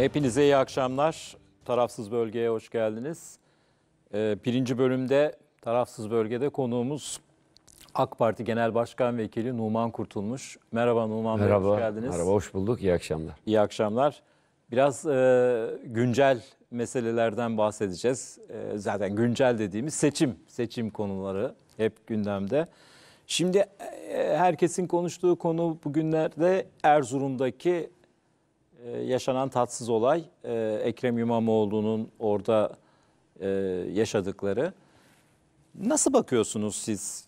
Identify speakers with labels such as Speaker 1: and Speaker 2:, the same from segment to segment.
Speaker 1: Hepinize iyi akşamlar. Tarafsız Bölge'ye hoş geldiniz. Ee, birinci bölümde Tarafsız Bölge'de konuğumuz AK Parti Genel Başkan Vekili Numan Kurtulmuş. Merhaba Numan Merhaba, Bey, hoş geldiniz. Merhaba, hoş bulduk. İyi akşamlar. İyi akşamlar. Biraz e, güncel meselelerden bahsedeceğiz. E, zaten güncel dediğimiz seçim, seçim konuları hep gündemde. Şimdi e, herkesin konuştuğu konu bugünlerde Erzurum'daki ee, yaşanan tatsız olay e, Ekrem İmamoğlu'nun orada e, yaşadıkları. Nasıl bakıyorsunuz siz?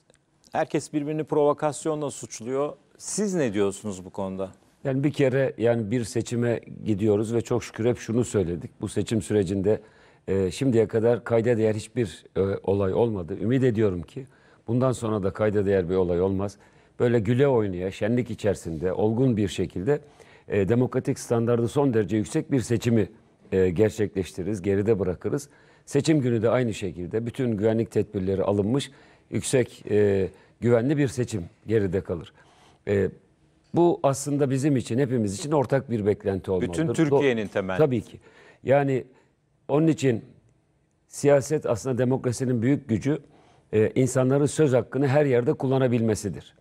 Speaker 1: Herkes birbirini provokasyonla suçluyor. Siz ne diyorsunuz bu konuda?
Speaker 2: Yani bir kere yani bir seçime gidiyoruz ve çok şükür hep şunu söyledik. Bu seçim sürecinde e, şimdiye kadar kayda değer hiçbir e, olay olmadı. Ümit ediyorum ki bundan sonra da kayda değer bir olay olmaz. Böyle güle oynaya, şenlik içerisinde, olgun bir şekilde e, demokratik standardı son derece yüksek bir seçimi e, gerçekleştiririz, geride bırakırız. Seçim günü de aynı şekilde bütün güvenlik tedbirleri alınmış, yüksek e, güvenli bir seçim geride kalır. E, bu aslında bizim için, hepimiz için ortak bir beklenti olmalıdır. Bütün Türkiye'nin temel. Tabii ki. Yani onun için siyaset aslında demokrasinin büyük gücü e, insanların söz hakkını her yerde kullanabilmesidir.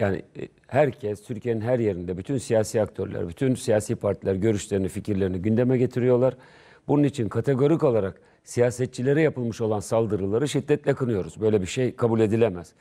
Speaker 2: Yani e, herkes Türkiye'nin her yerinde bütün siyasi aktörler, bütün siyasi partiler görüşlerini, fikirlerini gündeme getiriyorlar. Bunun için kategorik olarak siyasetçilere yapılmış olan saldırıları şiddetle kınıyoruz. Böyle bir şey kabul edilemez.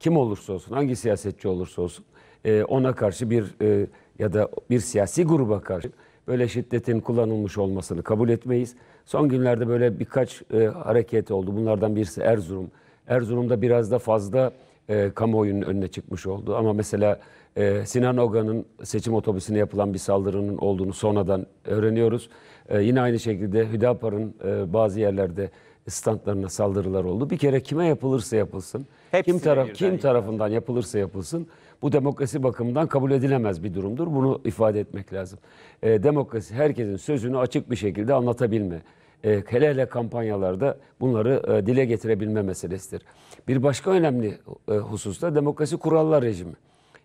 Speaker 2: Kim olursa olsun, hangi siyasetçi olursa olsun e, ona karşı bir e, ya da bir siyasi gruba karşı böyle şiddetin kullanılmış olmasını kabul etmeyiz. Son günlerde böyle birkaç hareket oldu. Bunlardan birisi Erzurum. Erzurum'da biraz da fazla e, kamuoyunun önüne çıkmış oldu. Ama mesela e, Sinan Oga'nın seçim otobüsüne yapılan bir saldırının olduğunu sonradan öğreniyoruz. E, yine aynı şekilde Hüdapar'ın e, bazı yerlerde standlarına saldırılar oldu. Bir kere kime yapılırsa yapılsın, Hepsine kim taraf kim tarafından yapılırsa yapılsın bu demokrasi bakımından kabul edilemez bir durumdur. Bunu ifade etmek lazım. E, demokrasi herkesin sözünü açık bir şekilde anlatabilme e, hele hele kampanyalarda bunları e, dile getirebilme meselesidir. Bir başka önemli e, husus da demokrasi kurallar rejimi.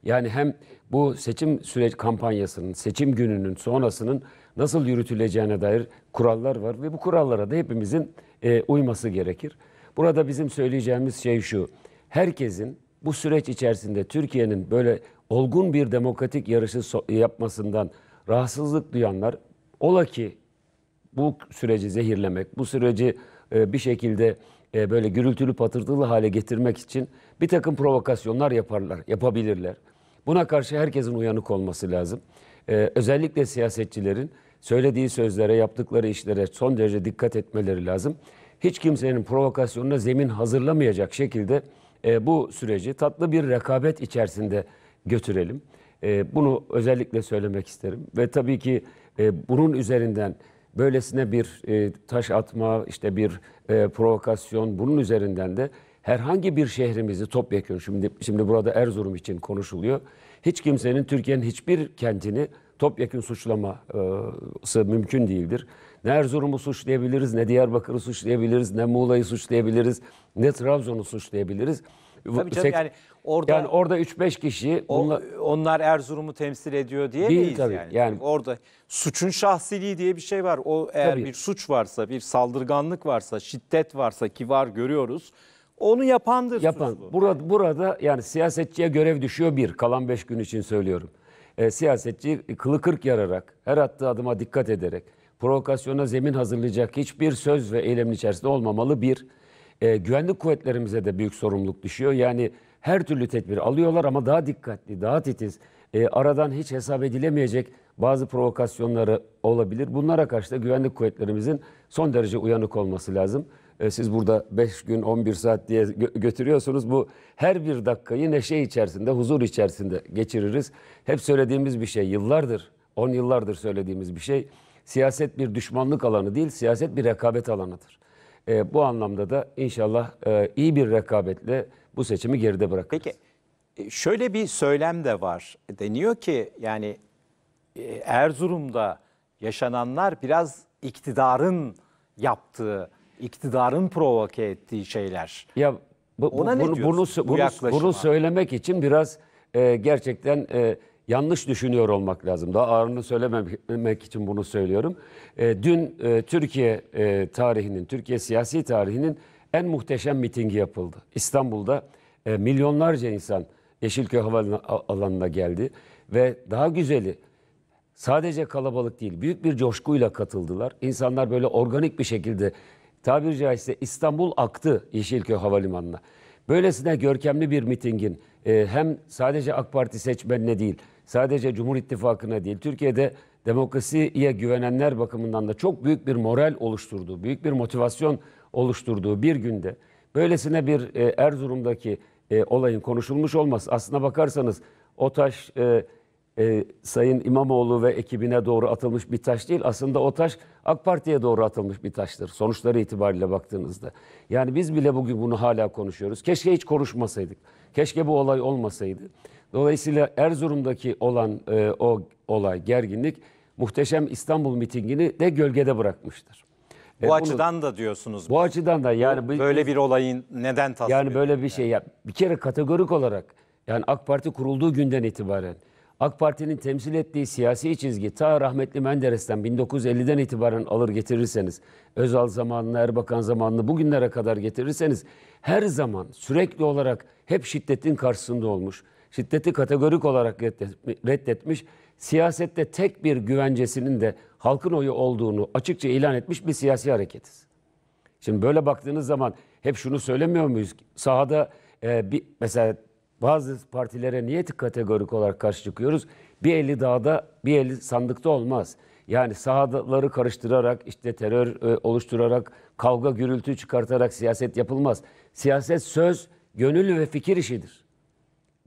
Speaker 2: Yani hem bu seçim süreç kampanyasının, seçim gününün sonrasının nasıl yürütüleceğine dair kurallar var ve bu kurallara da hepimizin e, uyması gerekir. Burada bizim söyleyeceğimiz şey şu. Herkesin bu süreç içerisinde Türkiye'nin böyle olgun bir demokratik yarışı so yapmasından rahatsızlık duyanlar ola ki bu süreci zehirlemek, bu süreci e, bir şekilde e, böyle gürültülü patırtılı hale getirmek için bir takım provokasyonlar yaparlar, yapabilirler. Buna karşı herkesin uyanık olması lazım. E, özellikle siyasetçilerin söylediği sözlere, yaptıkları işlere son derece dikkat etmeleri lazım. Hiç kimsenin provokasyonuna zemin hazırlamayacak şekilde e, bu süreci tatlı bir rekabet içerisinde götürelim. E, bunu özellikle söylemek isterim. Ve tabii ki e, bunun üzerinden böylesine bir e, taş atma, işte bir e, provokasyon bunun üzerinden de herhangi bir şehrimizi topyekun şimdi şimdi burada Erzurum için konuşuluyor. Hiç kimsenin Türkiye'nin hiçbir kentini topyekun suçlaması e, mümkün değildir. Ne Erzurum'u suçlayabiliriz, ne Diyarbakır'ı suçlayabiliriz, ne Muğla'yı suçlayabiliriz, ne Trabzon'u suçlayabiliriz. Tabii canım yani orada yani orada 3-5
Speaker 1: kişi bunla, onlar Erzurum'u temsil ediyor diye değil, değiliz tabii, yani. yani. Orada suçun şahsiliği diye bir şey var. O eğer tabii. bir suç varsa, bir saldırganlık varsa, şiddet
Speaker 2: varsa ki var görüyoruz. Onu yapandır Yapan. suçlu. Burada, burada yani siyasetçiye görev düşüyor bir. Kalan beş gün için söylüyorum. E, siyasetçi kılı kırk yararak, her attığı adıma dikkat ederek, provokasyona zemin hazırlayacak hiçbir söz ve eylemin içerisinde olmamalı bir e, güvenlik kuvvetlerimize de büyük sorumluluk düşüyor. Yani her türlü tedbir alıyorlar ama daha dikkatli, daha titiz. E, aradan hiç hesap edilemeyecek bazı provokasyonları olabilir. Bunlara karşı da güvenlik kuvvetlerimizin son derece uyanık olması lazım. E, siz burada 5 gün 11 saat diye gö- götürüyorsunuz. Bu her bir dakikayı neşe içerisinde, huzur içerisinde geçiririz. Hep söylediğimiz bir şey yıllardır, 10 yıllardır söylediğimiz bir şey. Siyaset bir düşmanlık alanı değil, siyaset bir rekabet alanıdır. E, bu anlamda da inşallah e, iyi bir rekabetle bu seçimi geride bırakırız. Peki e,
Speaker 1: şöyle bir söylem de var. Deniyor ki yani e, Erzurum'da yaşananlar biraz iktidarın yaptığı, iktidarın provoke ettiği şeyler.
Speaker 2: Ya bu, Ona bu, ne bunu, bunu, bu bunu, bunu söylemek için biraz e, gerçekten... E, yanlış düşünüyor olmak lazım. Daha ağırını söylememek için bunu söylüyorum. E, dün e, Türkiye e, tarihinin, Türkiye siyasi tarihinin en muhteşem mitingi yapıldı. İstanbul'da e, milyonlarca insan Yeşilköy Havaalanı'na geldi ve daha güzeli sadece kalabalık değil, büyük bir coşkuyla katıldılar. İnsanlar böyle organik bir şekilde tabiri caizse İstanbul aktı Yeşilköy Havalimanı'na. Böylesine görkemli bir mitingin e, hem sadece AK Parti seçmenine değil, sadece Cumhur İttifakı'na değil Türkiye'de demokrasiye güvenenler bakımından da çok büyük bir moral oluşturduğu, büyük bir motivasyon oluşturduğu bir günde böylesine bir e, Erzurum'daki e, olayın konuşulmuş olması aslına bakarsanız o taş e, e, Sayın İmamoğlu ve ekibine doğru atılmış bir taş değil. Aslında o taş AK Parti'ye doğru atılmış bir taştır sonuçları itibariyle baktığınızda. Yani biz bile bugün bunu hala konuşuyoruz. Keşke hiç konuşmasaydık. Keşke bu olay olmasaydı. Dolayısıyla Erzurum'daki olan e, o olay, gerginlik muhteşem İstanbul mitingini de gölgede bırakmıştır. E, bu e, açıdan bunu,
Speaker 1: da diyorsunuz.
Speaker 2: Bu biz. açıdan da yani bu, böyle bir
Speaker 1: olayın neden tasvir Yani
Speaker 2: böyle bir yani. şey ya bir kere kategorik olarak yani AK Parti kurulduğu günden itibaren AK Parti'nin temsil ettiği siyasi çizgi ta rahmetli Menderes'ten 1950'den itibaren alır getirirseniz, Özal zamanını, Erbakan zamanını bugünlere kadar getirirseniz her zaman sürekli olarak hep şiddetin karşısında olmuş şiddeti kategorik olarak reddetmiş, siyasette tek bir güvencesinin de halkın oyu olduğunu açıkça ilan etmiş bir siyasi hareketiz. Şimdi böyle baktığınız zaman hep şunu söylemiyor muyuz? Sahada e, bir, mesela bazı partilere niye kategorik olarak karşı çıkıyoruz? Bir eli dağda, bir eli sandıkta olmaz. Yani sahaları karıştırarak, işte terör e, oluşturarak, kavga gürültü çıkartarak siyaset yapılmaz. Siyaset söz, gönül ve fikir işidir.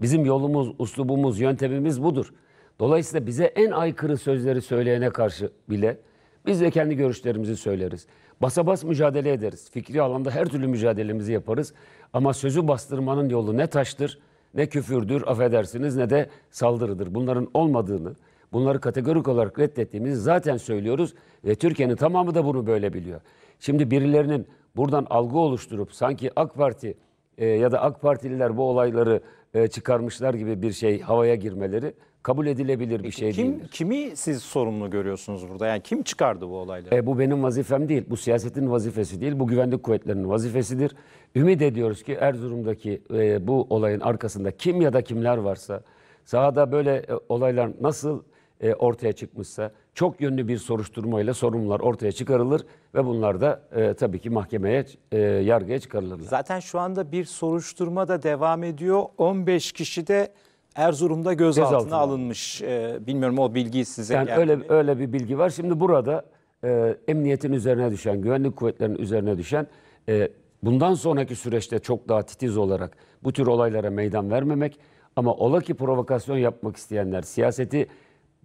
Speaker 2: Bizim yolumuz, uslubumuz, yöntemimiz budur. Dolayısıyla bize en aykırı sözleri söyleyene karşı bile biz de kendi görüşlerimizi söyleriz. Basa bas mücadele ederiz. Fikri alanda her türlü mücadelemizi yaparız. Ama sözü bastırmanın yolu ne taştır, ne küfürdür, affedersiniz ne de saldırıdır. Bunların olmadığını, bunları kategorik olarak reddettiğimizi zaten söylüyoruz. Ve Türkiye'nin tamamı da bunu böyle biliyor. Şimdi birilerinin buradan algı oluşturup sanki AK Parti e, ya da AK Partililer bu olayları e, çıkarmışlar gibi bir şey havaya girmeleri kabul edilebilir bir şey kim, değildir. Kimi siz sorumlu görüyorsunuz burada? Yani
Speaker 1: kim çıkardı bu olayları? E,
Speaker 2: bu benim vazifem değil. Bu siyasetin vazifesi değil. Bu güvenlik kuvvetlerinin vazifesidir. Ümit ediyoruz ki Erzurum'daki e, bu olayın arkasında kim ya da kimler varsa sahada böyle e, olaylar nasıl e, ortaya çıkmışsa çok yönlü bir soruşturmayla sorumlular ortaya çıkarılır ve bunlar da e, tabii ki mahkemeye, e, yargıya çıkarılırlar.
Speaker 1: Zaten şu anda bir soruşturma da devam ediyor. 15 kişi de
Speaker 2: Erzurum'da gözaltına, gözaltına.
Speaker 1: alınmış. E, bilmiyorum o bilgiyi size yani geldi öyle, mi?
Speaker 2: Öyle bir bilgi var. Şimdi burada e, emniyetin üzerine düşen, güvenlik kuvvetlerinin üzerine düşen e, bundan sonraki süreçte çok daha titiz olarak bu tür olaylara meydan vermemek ama ola ki provokasyon yapmak isteyenler, siyaseti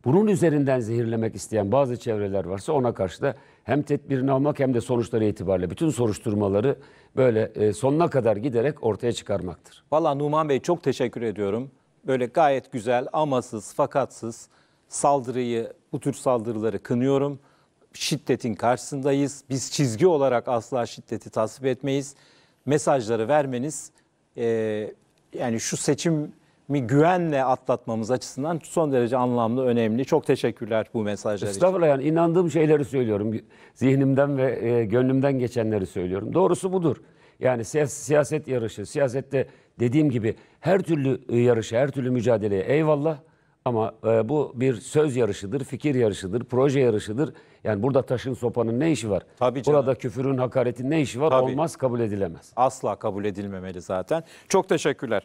Speaker 2: bunun üzerinden zehirlemek isteyen bazı çevreler varsa ona karşı da hem tedbirini almak hem de sonuçları itibariyle bütün soruşturmaları böyle e, sonuna kadar giderek ortaya çıkarmaktır.
Speaker 1: Valla Numan Bey çok teşekkür ediyorum. Böyle gayet güzel amasız fakatsız saldırıyı bu tür saldırıları kınıyorum. Şiddetin karşısındayız. Biz çizgi olarak asla şiddeti tasvip etmeyiz. Mesajları vermeniz e, yani şu seçim mi
Speaker 2: güvenle atlatmamız açısından son derece anlamlı, önemli. Çok teşekkürler bu mesajlar için. Estağfurullah yani inandığım şeyleri söylüyorum. Zihnimden ve e, gönlümden geçenleri söylüyorum. Doğrusu budur. Yani siyaset, yarışı, siyasette dediğim gibi her türlü yarışa, her türlü mücadeleye eyvallah. Ama e, bu bir söz yarışıdır, fikir yarışıdır, proje yarışıdır. Yani burada taşın sopanın ne işi var? Tabii canım. Burada küfürün, hakaretin ne işi var? Tabii. Olmaz, kabul edilemez.
Speaker 1: Asla kabul edilmemeli zaten. Çok teşekkürler.